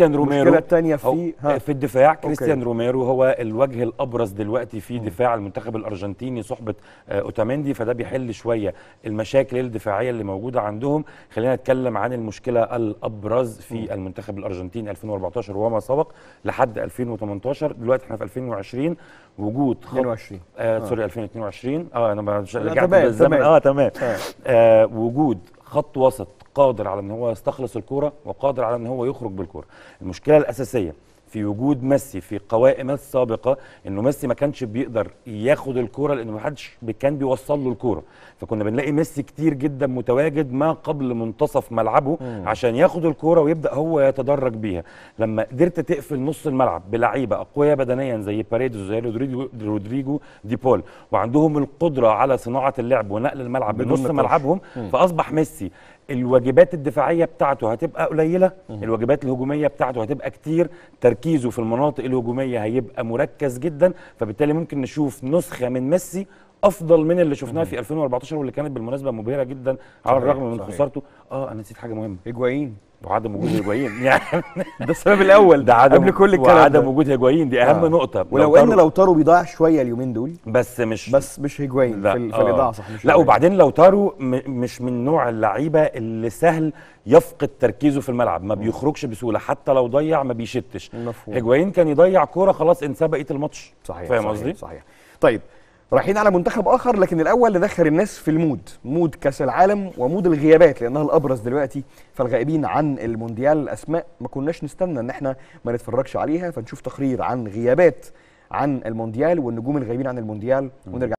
كريستيان روميرو المشكله في في الدفاع كريستيان روميرو هو الوجه الابرز دلوقتي في دفاع المنتخب الارجنتيني صحبه آه، اوتاميندي فده بيحل شويه المشاكل الدفاعيه اللي موجوده عندهم خلينا نتكلم عن المشكله الابرز في المنتخب الارجنتيني 2014 وما سبق لحد 2018 دلوقتي احنا في 2020 وجود 22 آه آه. سوري 2022 اه انا رجعت بالزمن اه تمام آه. آه وجود خط وسط قادر على ان هو يستخلص الكوره وقادر على ان هو يخرج بالكوره المشكله الاساسيه في وجود ميسي في قوائم السابقه انه ميسي ما كانش بيقدر ياخد الكوره لانه ما حدش كان بيوصل له الكوره فكنا بنلاقي ميسي كتير جدا متواجد ما قبل منتصف ملعبه مم. عشان ياخد الكوره ويبدا هو يتدرج بيها لما قدرت تقفل نص الملعب بلعيبه اقوياء بدنيا زي باريدز وزي رودريجو دي بول وعندهم القدره على صناعه اللعب ونقل الملعب بنص ملعبهم مم. فاصبح ميسي الواجبات الدفاعيه بتاعته هتبقى قليله الواجبات الهجوميه بتاعته هتبقى كتير تركيز تركيزه في المناطق الهجوميه هيبقى مركز جدا فبالتالي ممكن نشوف نسخه من ميسي افضل من اللي شفناه في 2014 واللي كانت بالمناسبه مبهره جدا على الرغم من خسارته اه انا نسيت حاجه مهمه اجوائين وعدم وجود هجوايين يعني ده السبب الاول ده عدم قبل كل الكلام وعدم وجود هجوايين دي اهم آه. نقطه ولو ان لو تارو بيضيع شويه اليومين دول بس مش بس مش هجوايين في, ال... آه. في الاضاعه آه. صح مش لا هجوين. وبعدين لو تارو م... مش من نوع اللعيبه اللي سهل يفقد تركيزه في الملعب ما بيخرجش بسهوله حتى لو ضيع ما بيشتش مفهوم هجوايين كان يضيع كوره خلاص انساه بقيه الماتش صحيح فاهم قصدي صحيح, صحيح طيب رايحين على منتخب اخر لكن الاول ندخل الناس في المود مود كاس العالم ومود الغيابات لانها الابرز دلوقتي فالغائبين عن المونديال اسماء ما كناش نستنى ان احنا ما نتفرجش عليها فنشوف تقرير عن غيابات عن المونديال والنجوم الغايبين عن المونديال ونرجع